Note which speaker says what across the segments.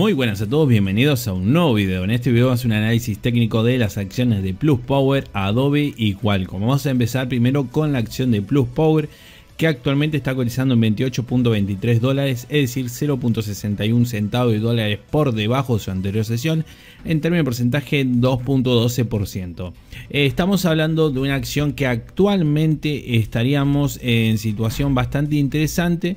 Speaker 1: Muy buenas a todos, bienvenidos a un nuevo video. En este video vamos a hacer un análisis técnico de las acciones de Plus Power, Adobe y Qualcomm. Vamos a empezar primero con la acción de Plus Power que actualmente está cotizando en 28.23 dólares, es decir 0.61 centavos de dólares por debajo de su anterior sesión, en términos de porcentaje 2.12%. Eh, estamos hablando de una acción que actualmente estaríamos en situación bastante interesante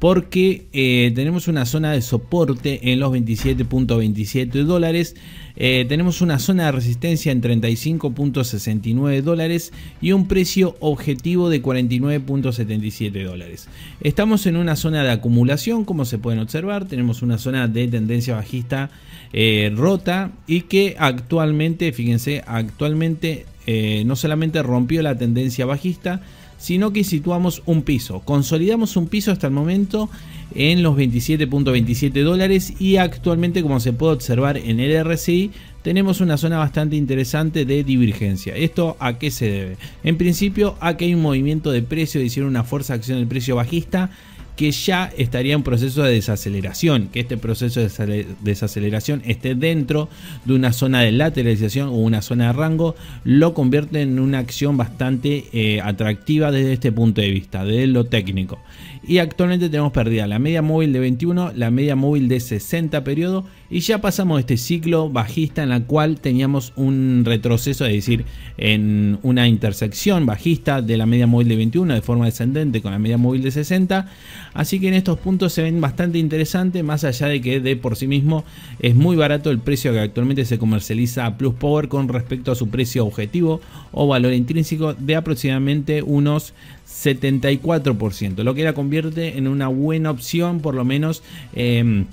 Speaker 1: porque eh, tenemos una zona de soporte en los 27.27 dólares, eh, tenemos una zona de resistencia en 35.69 dólares y un precio objetivo de 49.77 dólares. Estamos en una zona de acumulación, como se pueden observar, tenemos una zona de tendencia bajista eh, rota y que actualmente, fíjense, actualmente no solamente rompió la tendencia bajista, sino que situamos un piso. Consolidamos un piso hasta el momento en los 27.27 dólares y actualmente como se puede observar en el RSI tenemos una zona bastante interesante de divergencia. ¿Esto a qué se debe? En principio a que hay un movimiento de precio, hicieron una fuerza acción del precio bajista que ya estaría en proceso de desaceleración, que este proceso de desaceleración esté dentro de una zona de lateralización o una zona de rango, lo convierte en una acción bastante eh, atractiva desde este punto de vista, desde lo técnico y actualmente tenemos perdida la media móvil de 21, la media móvil de 60 periodo y ya pasamos este ciclo bajista en la cual teníamos un retroceso, es decir, en una intersección bajista de la media móvil de 21 de forma descendente con la media móvil de 60, así que en estos puntos se ven bastante interesantes más allá de que de por sí mismo es muy barato el precio que actualmente se comercializa a Plus Power con respecto a su precio objetivo o valor intrínseco de aproximadamente unos 74%, lo que la convierte en una buena opción, por lo menos em,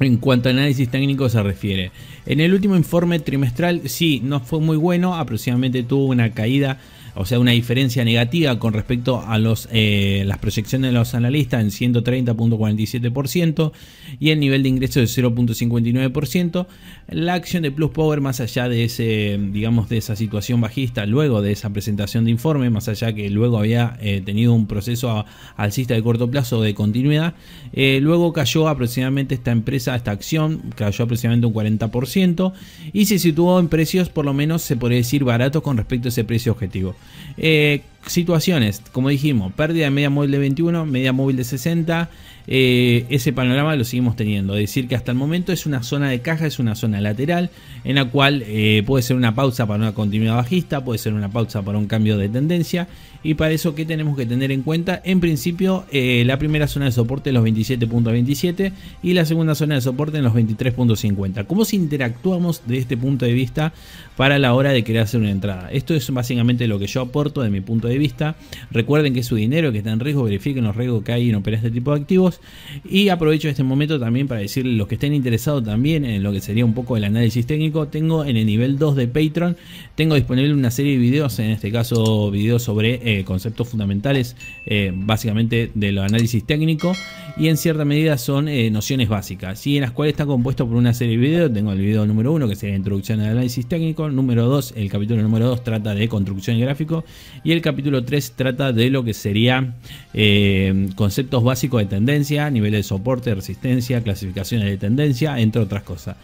Speaker 1: en cuanto a análisis técnico se refiere. En el último informe trimestral, sí, no fue muy bueno, aproximadamente tuvo una caída o sea, una diferencia negativa con respecto a los, eh, las proyecciones de los analistas en 130.47% y el nivel de ingreso de 0.59%. La acción de Plus Power, más allá de ese, digamos, de esa situación bajista, luego de esa presentación de informe, más allá que luego había eh, tenido un proceso alcista de corto plazo de continuidad, eh, luego cayó aproximadamente esta empresa, esta acción, cayó aproximadamente un 40% y se situó en precios por lo menos se podría decir baratos con respecto a ese precio objetivo eh, situaciones, como dijimos, pérdida de media móvil de 21, media móvil de 60, eh, ese panorama lo seguimos teniendo. Es decir, que hasta el momento es una zona de caja, es una zona lateral, en la cual eh, puede ser una pausa para una continuidad bajista, puede ser una pausa para un cambio de tendencia. Y para eso, que tenemos que tener en cuenta? En principio, eh, la primera zona de soporte en los 27.27 y la segunda zona de soporte en los 23.50. ¿Cómo si interactuamos de este punto de vista para la hora de querer una entrada? Esto es básicamente lo que yo aporto de mi punto de vista. Recuerden que su dinero que está en riesgo, verifiquen los riesgos que hay en operar este tipo de activos. Y aprovecho este momento también para decirles los que estén interesados también en lo que sería un poco el análisis técnico, tengo en el nivel 2 de Patreon, tengo disponible una serie de videos, en este caso videos sobre eh, conceptos fundamentales, eh, básicamente de los análisis técnico y en cierta medida son eh, nociones básicas, y en las cuales está compuesto por una serie de videos. Tengo el video número 1 que sería introducción al análisis técnico, número 2, el capítulo número 2 trata de construcción y gráfico, y el capítulo 3 trata de lo que sería eh, conceptos básicos de tendencia, niveles de soporte, resistencia, clasificaciones de tendencia, entre otras cosas.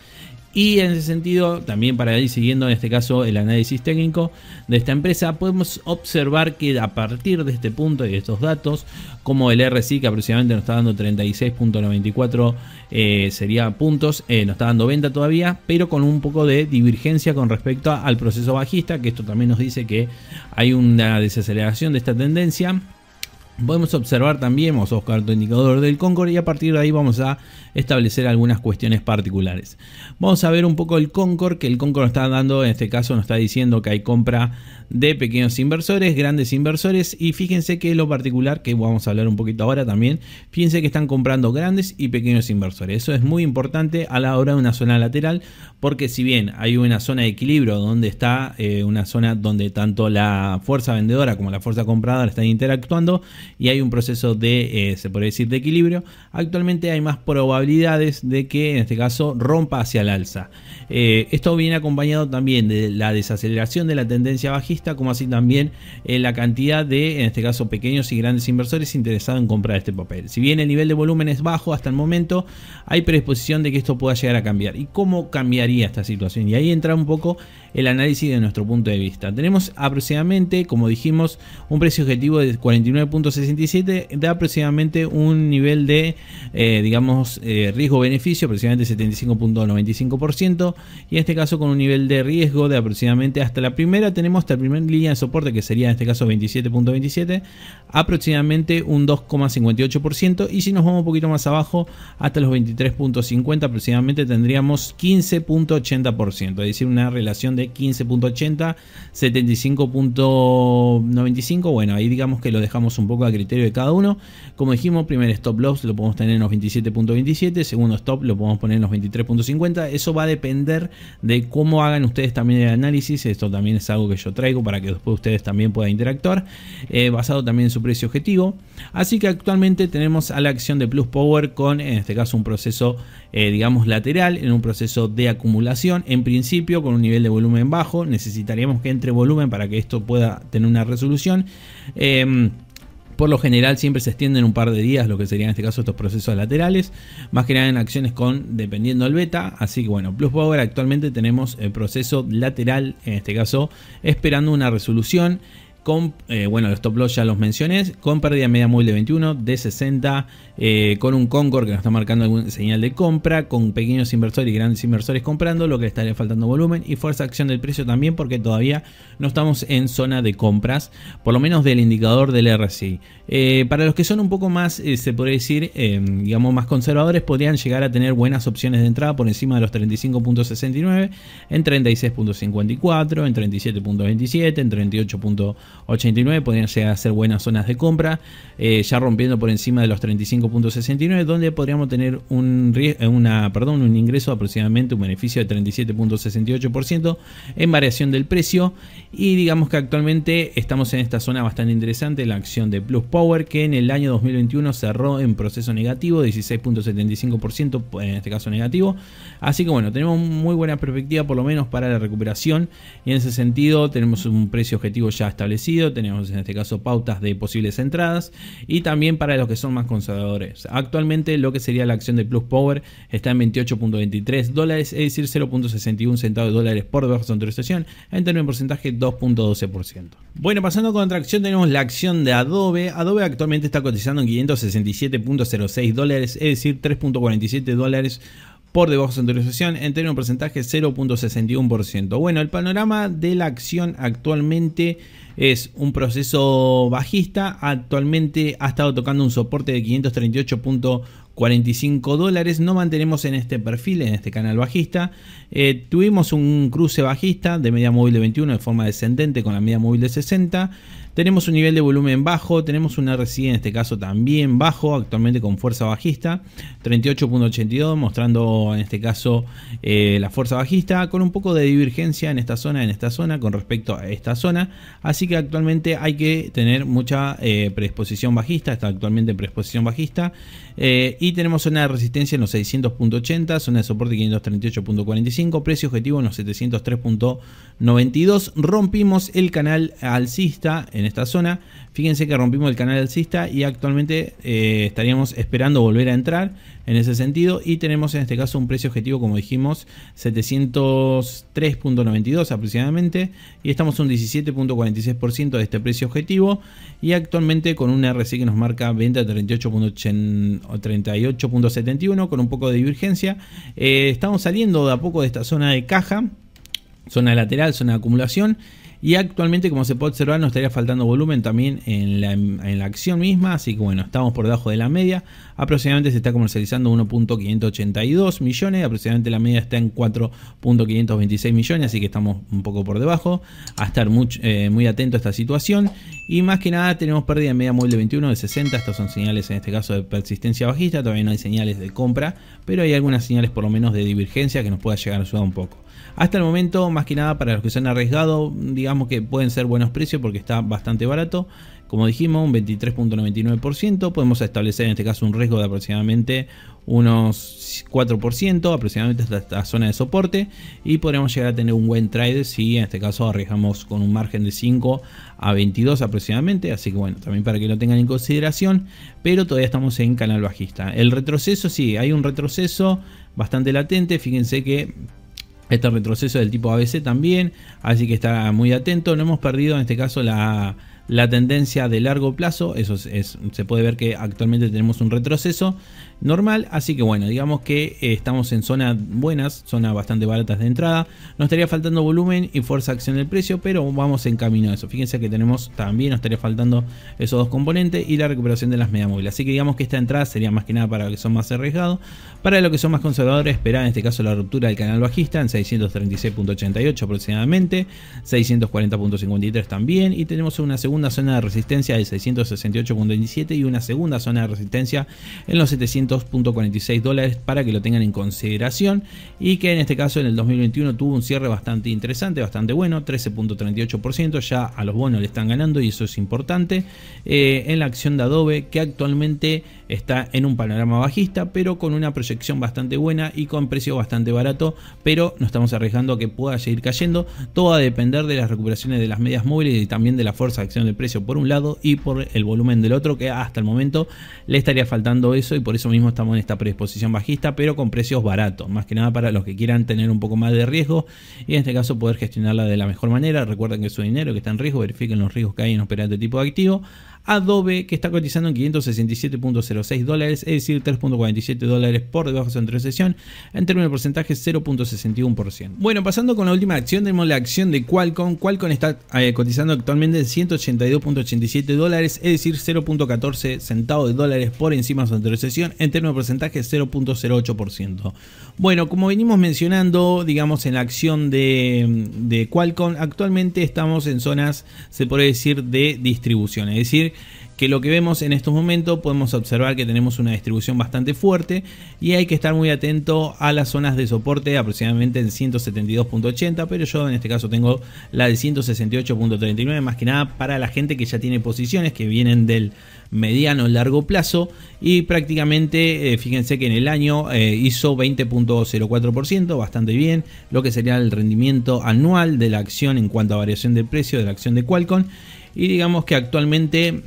Speaker 1: Y en ese sentido, también para ir siguiendo en este caso el análisis técnico de esta empresa, podemos observar que a partir de este punto y de estos datos, como el RSI que aproximadamente nos está dando 36.94 eh, sería puntos, eh, nos está dando venta todavía, pero con un poco de divergencia con respecto al proceso bajista, que esto también nos dice que hay una desaceleración de esta tendencia Podemos observar también, vamos a buscar otro indicador del Concord y a partir de ahí vamos a establecer algunas cuestiones particulares. Vamos a ver un poco el Concord, que el Concord nos está dando, en este caso nos está diciendo que hay compra de pequeños inversores, grandes inversores y fíjense que lo particular, que vamos a hablar un poquito ahora también, fíjense que están comprando grandes y pequeños inversores. Eso es muy importante a la hora de una zona lateral porque si bien hay una zona de equilibrio donde está eh, una zona donde tanto la fuerza vendedora como la fuerza compradora están interactuando, y hay un proceso de, eh, se decir, de equilibrio, actualmente hay más probabilidades de que en este caso rompa hacia el alza. Eh, esto viene acompañado también de la desaceleración de la tendencia bajista, como así también en eh, la cantidad de, en este caso, pequeños y grandes inversores interesados en comprar este papel. Si bien el nivel de volumen es bajo hasta el momento, hay predisposición de que esto pueda llegar a cambiar. ¿Y cómo cambiaría esta situación? Y ahí entra un poco el análisis de nuestro punto de vista. Tenemos aproximadamente, como dijimos, un precio objetivo de 49.67, da aproximadamente un nivel de, eh, digamos, eh, riesgo-beneficio, aproximadamente 75.95%, y en este caso con un nivel de riesgo de aproximadamente hasta la primera, tenemos hasta la primera línea de soporte, que sería en este caso 27.27, aproximadamente un 2,58%, y si nos vamos un poquito más abajo, hasta los 23.50 aproximadamente tendríamos 15.80%, es decir, una relación de 15.80, 75.95. Bueno, ahí digamos que lo dejamos un poco a criterio de cada uno. Como dijimos, primer stop loss lo podemos tener en los 27.27, segundo stop lo podemos poner en los 23.50. Eso va a depender de cómo hagan ustedes también el análisis. Esto también es algo que yo traigo para que después ustedes también puedan interactuar, eh, basado también en su precio objetivo. Así que actualmente tenemos a la acción de Plus Power con, en este caso, un proceso eh, digamos, lateral en un proceso de acumulación. En principio, con un nivel de volumen bajo, necesitaríamos que entre volumen para que esto pueda tener una resolución. Em, por lo general siempre se extienden un par de días, lo que serían en este caso estos procesos laterales, más que nada en acciones con dependiendo el beta. Así que bueno, Plus Power actualmente tenemos el proceso lateral, en este caso, esperando una resolución. Eh, bueno, los stop loss ya los mencioné. Con pérdida media móvil de 21, de 60. Eh, con un Concord que nos está marcando alguna señal de compra. Con pequeños inversores y grandes inversores comprando, lo que le estaría faltando volumen. Y fuerza acción del precio también, porque todavía no estamos en zona de compras. Por lo menos del indicador del RSI. Eh, para los que son un poco más, se podría decir, digamos, más conservadores, podrían llegar a tener buenas opciones de entrada por encima de los 35.69, en 36.54, en 37.27, en 38. 89 podrían llegar a ser buenas zonas de compra, eh, ya rompiendo por encima de los 35.69, donde podríamos tener un, eh, una, perdón, un ingreso aproximadamente, un beneficio de 37.68% en variación del precio. Y digamos que actualmente estamos en esta zona bastante interesante, la acción de Plus Power, que en el año 2021 cerró en proceso negativo, 16.75%, pues, en este caso negativo. Así que bueno, tenemos muy buena perspectiva por lo menos para la recuperación y en ese sentido tenemos un precio objetivo ya establecido tenemos en este caso pautas de posibles entradas y también para los que son más conservadores. Actualmente lo que sería la acción de Plus Power está en 28.23 dólares, es decir 0.61 centavos de dólares por debajo de su autorización, en términos de porcentaje 2.12%. Bueno, pasando con otra acción tenemos la acción de Adobe. Adobe actualmente está cotizando en 567.06 dólares, es decir 3.47 dólares por debajo de su en entre un porcentaje 0.61%. Bueno, el panorama de la acción actualmente es un proceso bajista. Actualmente ha estado tocando un soporte de 538.45 dólares. No mantenemos en este perfil, en este canal bajista. Eh, tuvimos un cruce bajista de media móvil de 21 de forma descendente con la media móvil de 60. Tenemos un nivel de volumen bajo, tenemos una resistencia en este caso también bajo, actualmente con fuerza bajista, 38.82, mostrando en este caso eh, la fuerza bajista, con un poco de divergencia en esta zona, en esta zona, con respecto a esta zona. Así que actualmente hay que tener mucha eh, predisposición bajista, está actualmente en predisposición bajista. Eh, y tenemos una resistencia en los 600.80, zona de soporte 538.45, precio objetivo en los 703.92. Rompimos el canal alcista en esta zona. Fíjense que rompimos el canal alcista y actualmente eh, estaríamos esperando volver a entrar en ese sentido. Y tenemos en este caso un precio objetivo, como dijimos, 703.92 aproximadamente. Y estamos un 17.46% de este precio objetivo. Y actualmente con un RSI que nos marca venta 38.71 con un poco de divergencia. Eh, estamos saliendo de a poco de esta zona de caja zona lateral, zona de acumulación y actualmente, como se puede observar, nos estaría faltando volumen también en la, en la acción misma. Así que bueno, estamos por debajo de la media. Aproximadamente se está comercializando 1.582 millones. Aproximadamente la media está en 4.526 millones. Así que estamos un poco por debajo. A estar muy, eh, muy atento a esta situación. Y más que nada tenemos pérdida en media móvil de 21 de 60. Estas son señales en este caso de persistencia bajista. Todavía no hay señales de compra. Pero hay algunas señales por lo menos de divergencia que nos pueda llegar a ayudar un poco. Hasta el momento, más que nada para los que se han arriesgado, digamos que pueden ser buenos precios porque está bastante barato. Como dijimos, un 23.99%. Podemos establecer en este caso un riesgo de aproximadamente unos 4%, aproximadamente hasta esta zona de soporte. Y podremos llegar a tener un buen trade si en este caso arriesgamos con un margen de 5 a 22 aproximadamente. Así que bueno, también para que lo tengan en consideración. Pero todavía estamos en canal bajista. El retroceso, sí, hay un retroceso bastante latente. Fíjense que este retroceso del tipo ABC también, así que está muy atento. No hemos perdido en este caso la la tendencia de largo plazo, eso es, se puede ver que actualmente tenemos un retroceso normal, así que bueno, digamos que eh, estamos en zonas buenas, zonas bastante baratas de entrada, nos estaría faltando volumen y fuerza acción del precio, pero vamos en camino a eso. Fíjense que tenemos también, nos estaría faltando esos dos componentes y la recuperación de las medias móviles, así que digamos que esta entrada sería más que nada para los que son más arriesgados, para los que son más conservadores, esperar en este caso la ruptura del canal bajista en 636.88 aproximadamente, 640.53 también y tenemos una segunda zona de resistencia de 668.27 y una segunda zona de resistencia en los 700.46 dólares para que lo tengan en consideración y que en este caso en el 2021 tuvo un cierre bastante interesante, bastante bueno, 13.38%, ya a los bonos le están ganando y eso es importante. Eh, en la acción de Adobe que actualmente está en un panorama bajista, pero con una proyección bastante buena y con precio bastante barato, pero no estamos arriesgando a que pueda seguir cayendo. Todo va a depender de las recuperaciones de las medias móviles y también de la fuerza de acción del precio por un lado y por el volumen del otro, que hasta el momento le estaría faltando eso y por eso mismo estamos en esta predisposición bajista, pero con precios baratos, más que nada para los que quieran tener un poco más de riesgo y en este caso poder gestionarla de la mejor manera. Recuerden que su dinero que está en riesgo, verifiquen los riesgos que hay en operar de tipo de activo. Adobe, que está cotizando en 567.06 dólares, es decir, 3.47 dólares por debajo de su sesión, en términos de porcentaje 0.61%. Bueno, pasando con la última acción, tenemos la acción de Qualcomm. Qualcomm está eh, cotizando actualmente en 182.87 dólares, es decir, 0.14 centavos de dólares por encima de su sesión, en términos de porcentaje 0.08%. Bueno, como venimos mencionando, digamos, en la acción de, de Qualcomm, actualmente estamos en zonas, se puede decir, de distribución, es decir, que lo que vemos en estos momentos podemos observar que tenemos una distribución bastante fuerte y hay que estar muy atento a las zonas de soporte aproximadamente en 172.80 pero yo en este caso tengo la de 168.39 más que nada para la gente que ya tiene posiciones que vienen del mediano largo plazo y prácticamente eh, fíjense que en el año eh, hizo 20.04% bastante bien lo que sería el rendimiento anual de la acción en cuanto a variación de precio de la acción de Qualcomm y digamos que actualmente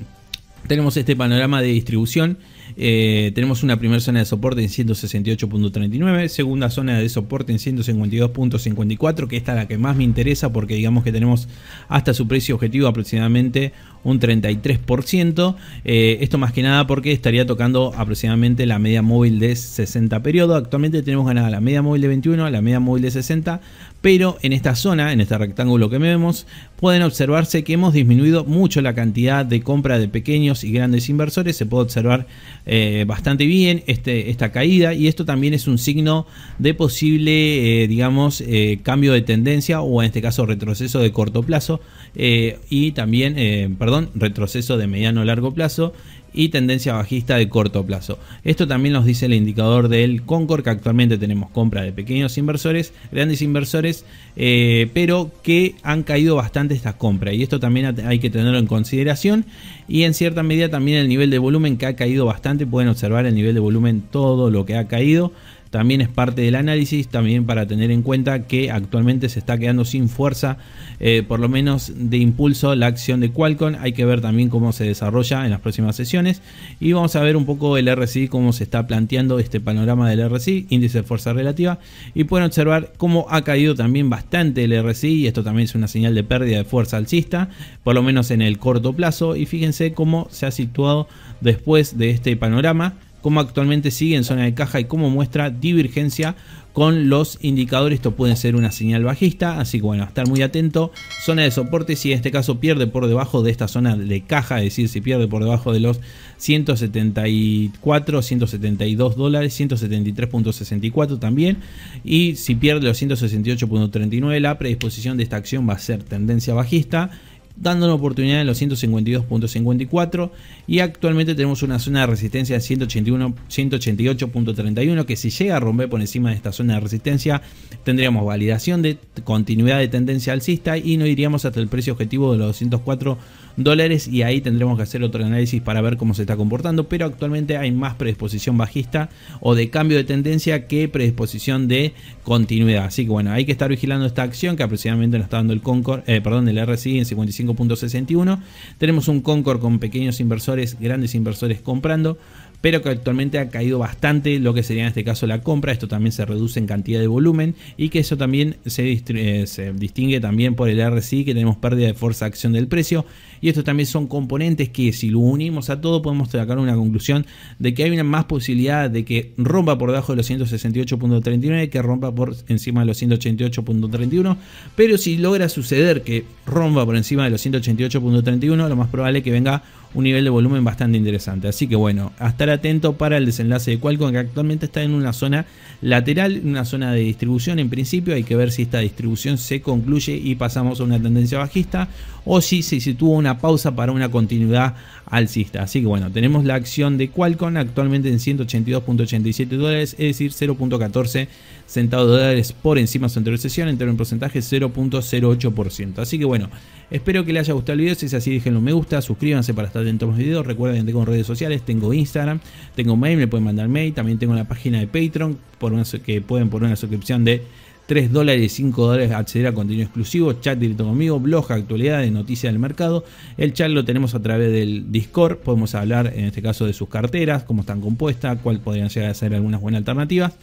Speaker 1: tenemos este panorama de distribución. Eh, tenemos una primera zona de soporte en 168.39, segunda zona de soporte en 152.54, que esta es la que más me interesa porque digamos que tenemos hasta su precio objetivo aproximadamente un 33%. Eh, esto más que nada porque estaría tocando aproximadamente la media móvil de 60 periodo. Actualmente tenemos ganada la media móvil de 21, la media móvil de 60, pero en esta zona, en este rectángulo que vemos, pueden observarse que hemos disminuido mucho la cantidad de compra de pequeños y grandes inversores. Se puede observar eh, bastante bien este, esta caída y esto también es un signo de posible, eh, digamos, eh, cambio de tendencia o en este caso retroceso de corto plazo y también, perdón, retroceso de mediano o largo plazo y tendencia bajista de corto plazo. Esto también nos dice el indicador del Concord, que actualmente tenemos compra de pequeños inversores, grandes inversores, eh, pero que han caído bastante estas compras. Y esto también hay que tenerlo en consideración. Y en cierta medida también el nivel de volumen que ha caído bastante. Pueden observar el nivel de volumen, todo lo que ha caído también es parte del análisis, también para tener en cuenta que actualmente se está quedando sin fuerza, eh, por lo menos de impulso, la acción de Qualcomm. Hay que ver también cómo se desarrolla en las próximas sesiones y vamos a ver un poco el RSI, cómo se está planteando este panorama del RSI, índice de fuerza relativa, y pueden observar cómo ha caído también bastante el RSI y esto también es una señal de pérdida de fuerza alcista, por lo menos en el corto plazo, y fíjense cómo se ha situado después de este panorama cómo actualmente sigue en zona de caja y cómo muestra divergencia con los indicadores. Esto puede ser una señal bajista, así que bueno, estar muy atento. Zona de soporte, si en este caso pierde por debajo de esta zona de caja, es decir, si pierde por debajo de los 174, 172 dólares, 173.64 también. Y si pierde los 168.39, la predisposición de esta acción va a ser tendencia bajista dando una oportunidad en los 152.54 y actualmente tenemos una zona de resistencia de 188.31 que si llega a romper por encima de esta zona de resistencia tendríamos validación de continuidad de tendencia alcista y no iríamos hasta el precio objetivo de los 204 dólares y ahí tendremos que hacer otro análisis para ver cómo se está comportando, pero actualmente hay más predisposición bajista o de cambio de tendencia que predisposición de continuidad. Así que bueno, hay que estar vigilando esta acción que aproximadamente nos está dando el Concord, eh, perdón, el RSI en 55.61. Tenemos un Concord con pequeños inversores, grandes inversores comprando, pero que actualmente ha caído bastante lo que sería en este caso la compra. Esto también se reduce en cantidad de volumen y que eso también se, eh, distingue también por el RSI, que tenemos pérdida de fuerza de acción del precio. Y estos también son componentes que si lo unimos a todo podemos sacar una conclusión de que hay una más posibilidad de que rompa por debajo de los 168.39 que rompa por encima de los 188.31. Pero si logra suceder que rompa por encima de los 188.31, lo más probable es que venga un nivel de volumen bastante interesante. Así que bueno, a estar atento para el desenlace de Qualcomm, que actualmente está en una zona lateral, una zona de distribución en principio. Hay que ver si esta distribución se concluye y pasamos a una tendencia bajista o si se sitúa una pausa para una continuidad alcista. Así que bueno, tenemos la acción de Qualcomm actualmente en 182.87 dólares, es decir, 0.14 centavos de dólares por encima de su anterior sesión, en un porcentaje 0.08%. Así que bueno, espero que les haya gustado el video. Si es así, déjenlo me gusta, suscríbanse para estar dentro de los videos. Recuerden que tengo redes sociales, tengo Instagram, tengo mail, me pueden mandar mail. También tengo la página de Patreon por una, que pueden poner una suscripción de 3 dólares, y 5 dólares acceder a contenido exclusivo, chat directo conmigo, blog, actualidad de noticias del mercado. El chat lo tenemos a través del Discord, podemos hablar en este caso de sus carteras, cómo están compuestas, cuál podrían llegar a ser algunas buenas alternativas.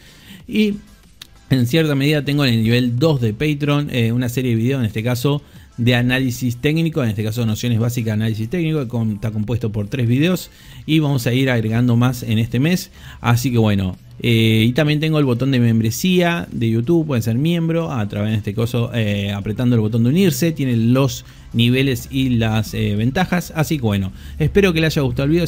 Speaker 1: Y en cierta medida tengo en el nivel 2 de Patreon eh, una serie de videos, en este caso de análisis técnico, en este caso nociones básicas de análisis técnico, que está compuesto por tres videos y vamos a ir agregando más en este mes. Así que bueno, eh, y también tengo el botón de membresía de YouTube, pueden ser miembro a través de este caso eh, apretando el botón de unirse, tiene los niveles y las eh, ventajas. Así que bueno, espero que les haya gustado el video,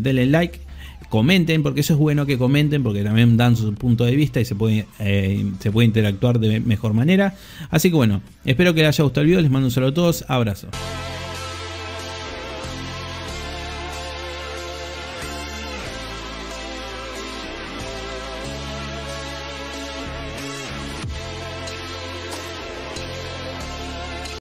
Speaker 1: denle like comenten, porque eso es bueno que comenten, porque también dan su punto de vista y se puede, eh, se puede interactuar de mejor manera. Así que bueno, espero que les haya gustado el video, les mando un saludo a todos, abrazo.